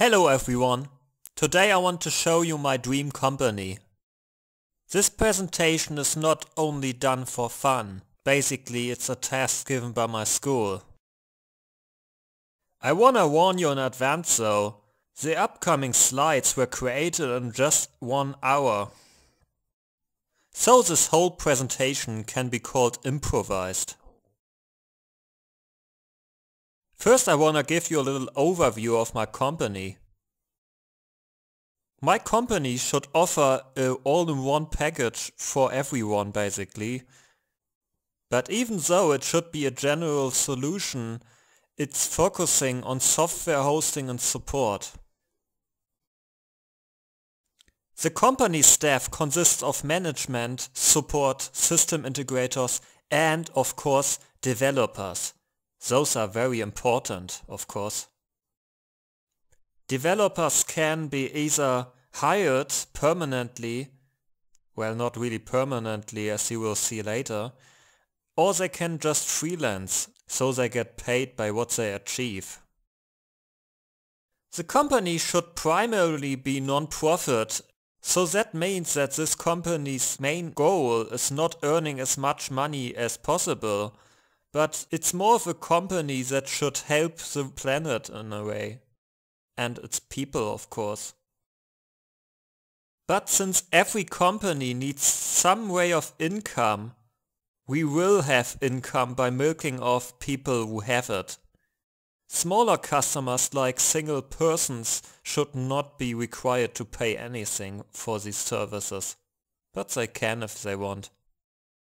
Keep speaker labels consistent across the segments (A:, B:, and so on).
A: Hello everyone! Today I want to show you my dream company. This presentation is not only done for fun, basically it's a task given by my school. I wanna warn you in advance though, the upcoming slides were created in just one hour. So this whole presentation can be called improvised. First I wanna give you a little overview of my company. My company should offer a uh, all-in-one package for everyone basically. But even though it should be a general solution, it's focusing on software hosting and support. The company staff consists of management, support, system integrators and, of course, developers. Those are very important, of course. Developers can be either hired permanently, well not really permanently as you will see later, or they can just freelance, so they get paid by what they achieve. The company should primarily be non-profit, so that means that this company's main goal is not earning as much money as possible, but it's more of a company that should help the planet in a way. And its people, of course. But since every company needs some way of income, we will have income by milking off people who have it. Smaller customers like single persons should not be required to pay anything for these services, but they can if they want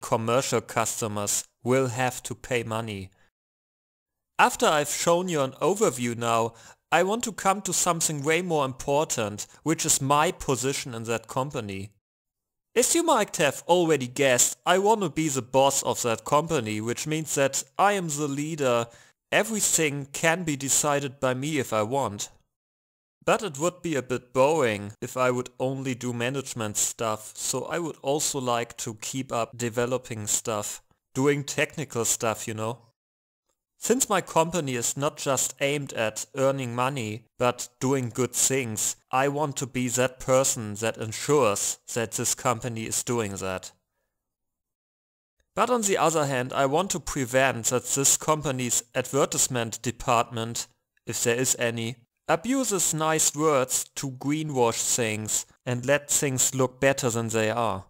A: commercial customers will have to pay money. After I've shown you an overview now, I want to come to something way more important, which is my position in that company. As you might have already guessed, I want to be the boss of that company, which means that I am the leader. Everything can be decided by me if I want. But it would be a bit boring if I would only do management stuff, so I would also like to keep up developing stuff, doing technical stuff, you know. Since my company is not just aimed at earning money, but doing good things, I want to be that person that ensures that this company is doing that. But on the other hand, I want to prevent that this company's advertisement department, if there is any, abuses nice words to greenwash things and let things look better than they are.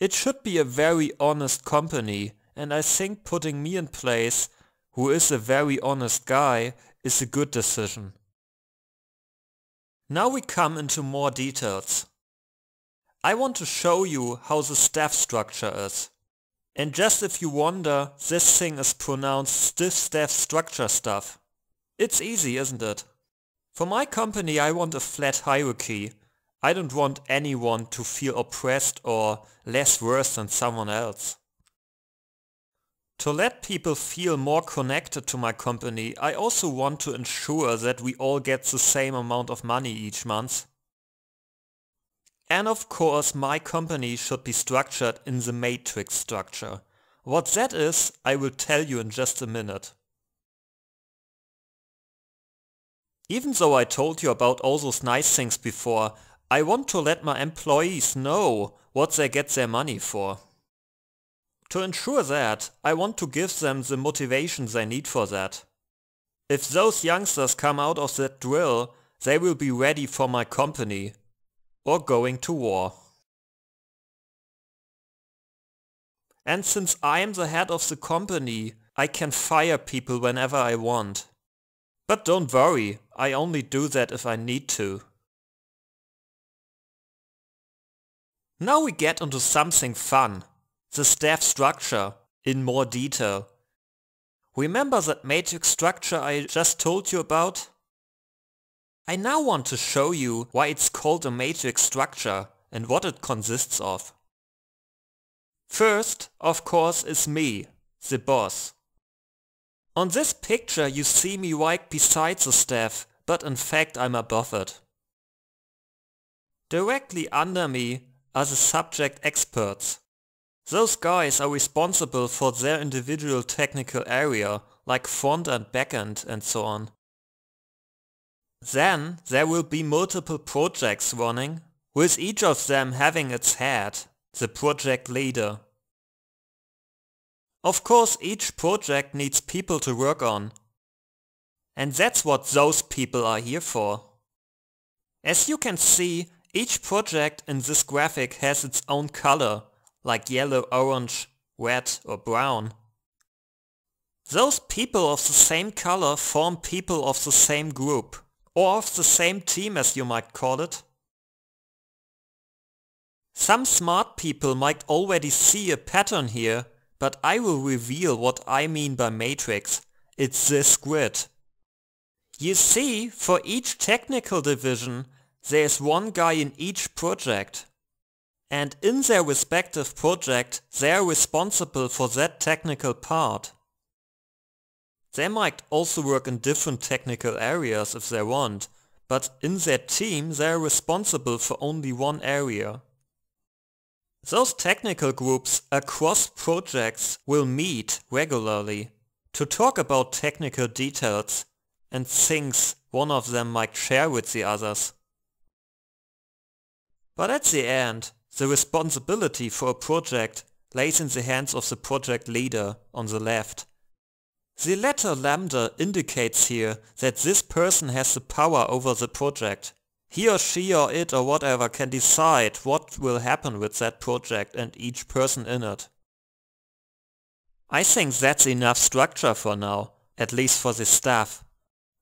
A: It should be a very honest company and I think putting me in place, who is a very honest guy, is a good decision. Now we come into more details. I want to show you how the staff structure is. And just if you wonder, this thing is pronounced stiff staff structure stuff. It's easy, isn't it? For my company I want a flat hierarchy. I don't want anyone to feel oppressed or less worse than someone else. To let people feel more connected to my company, I also want to ensure that we all get the same amount of money each month. And of course my company should be structured in the matrix structure. What that is, I will tell you in just a minute. Even though I told you about all those nice things before, I want to let my employees know what they get their money for. To ensure that, I want to give them the motivation they need for that. If those youngsters come out of that drill, they will be ready for my company or going to war. And since I am the head of the company, I can fire people whenever I want. But don't worry, I only do that if I need to. Now we get onto something fun, the staff structure, in more detail. Remember that matrix structure I just told you about? I now want to show you why it's called a matrix structure and what it consists of. First, of course, is me, the boss. On this picture you see me right beside the staff, but in fact I'm above it. Directly under me are the subject experts. Those guys are responsible for their individual technical area, like front and backend and so on. Then there will be multiple projects running, with each of them having its head, the project leader. Of course each project needs people to work on. And that's what those people are here for. As you can see, each project in this graphic has its own color, like yellow, orange, red or brown. Those people of the same color form people of the same group, or of the same team as you might call it. Some smart people might already see a pattern here but I will reveal what I mean by matrix. It's this grid. You see, for each technical division, there's one guy in each project. And in their respective project, they're responsible for that technical part. They might also work in different technical areas if they want, but in their team they're responsible for only one area. Those technical groups across projects will meet regularly to talk about technical details and things one of them might share with the others. But at the end, the responsibility for a project lays in the hands of the project leader on the left. The letter lambda indicates here that this person has the power over the project. He or she or it or whatever can decide what will happen with that project and each person in it. I think that's enough structure for now, at least for the staff.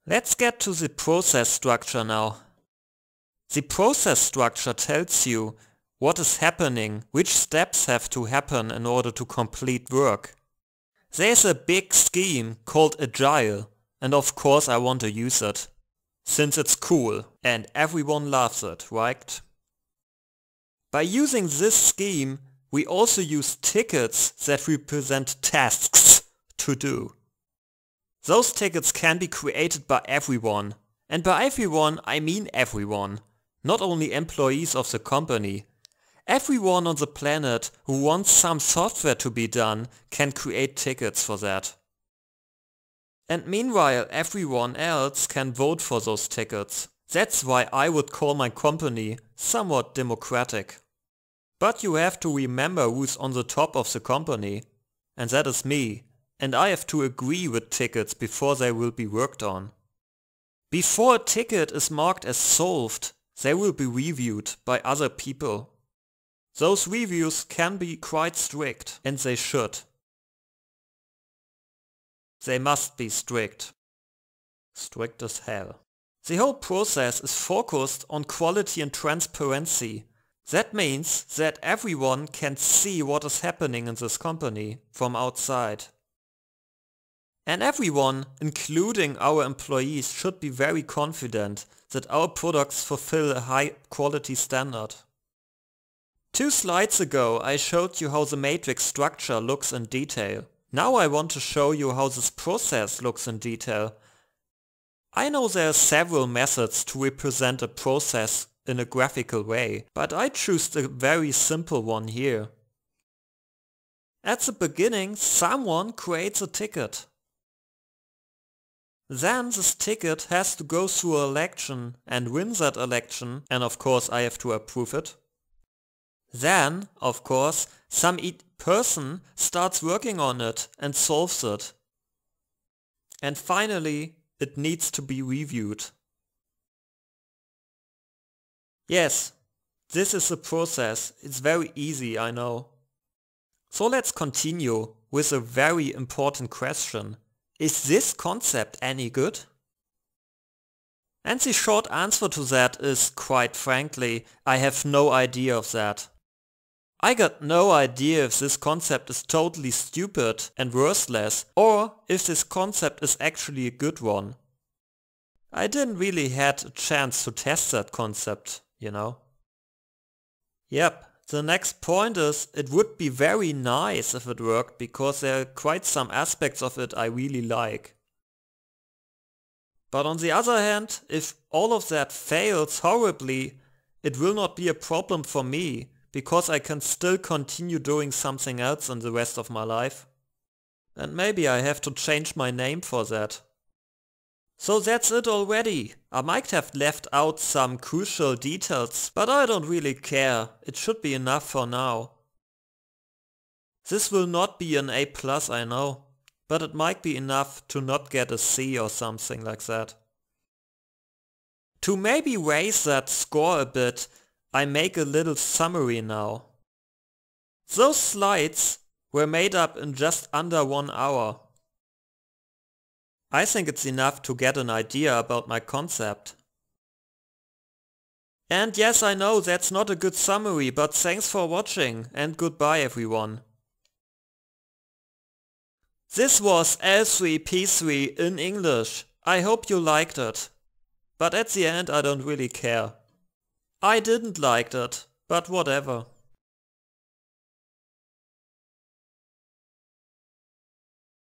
A: Let's get to the process structure now. The process structure tells you what is happening, which steps have to happen in order to complete work. There's a big scheme called Agile, and of course I want to use it. Since it's cool and everyone loves it, right? By using this scheme, we also use tickets that represent tasks to do. Those tickets can be created by everyone. And by everyone, I mean everyone. Not only employees of the company. Everyone on the planet who wants some software to be done can create tickets for that. And meanwhile everyone else can vote for those tickets. That's why I would call my company somewhat democratic. But you have to remember who's on the top of the company. And that is me. And I have to agree with tickets before they will be worked on. Before a ticket is marked as solved, they will be reviewed by other people. Those reviews can be quite strict, and they should. They must be strict. Strict as hell. The whole process is focused on quality and transparency. That means that everyone can see what is happening in this company from outside. And everyone, including our employees, should be very confident that our products fulfill a high quality standard. Two slides ago I showed you how the matrix structure looks in detail. Now I want to show you how this process looks in detail. I know there are several methods to represent a process in a graphical way, but I choose the very simple one here. At the beginning, someone creates a ticket. Then this ticket has to go through an election and win that election, and of course I have to approve it. Then, of course, some e person starts working on it and solves it. And finally, it needs to be reviewed. Yes, this is a process. It's very easy, I know. So let's continue with a very important question. Is this concept any good? And the short answer to that is, quite frankly, I have no idea of that. I got no idea if this concept is totally stupid and worthless or if this concept is actually a good one. I didn't really had a chance to test that concept, you know. Yep, the next point is it would be very nice if it worked because there are quite some aspects of it I really like. But on the other hand, if all of that fails horribly, it will not be a problem for me because I can still continue doing something else in the rest of my life. And maybe I have to change my name for that. So that's it already. I might have left out some crucial details, but I don't really care. It should be enough for now. This will not be an A+, plus, I know, but it might be enough to not get a C or something like that. To maybe raise that score a bit, I make a little summary now. Those slides were made up in just under one hour. I think it's enough to get an idea about my concept. And yes, I know that's not a good summary, but thanks for watching and goodbye everyone. This was L3P3 in English. I hope you liked it. But at the end I don't really care. I didn't like that, but whatever.